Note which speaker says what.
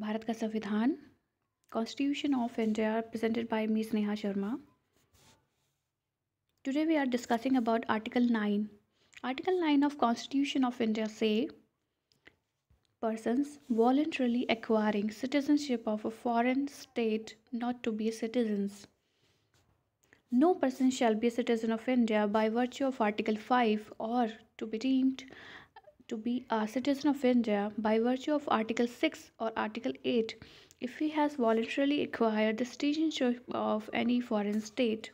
Speaker 1: भारत का संविधान constitution of India presented by me Sneha Sharma today we are discussing about article 9 article 9 of constitution of india say persons voluntarily acquiring citizenship of a foreign state not to be citizens no person shall be a citizen of india by virtue of article 5 or to be deemed to be a citizen of India by virtue of Article 6 or Article 8 if he has voluntarily acquired the citizenship of any foreign state.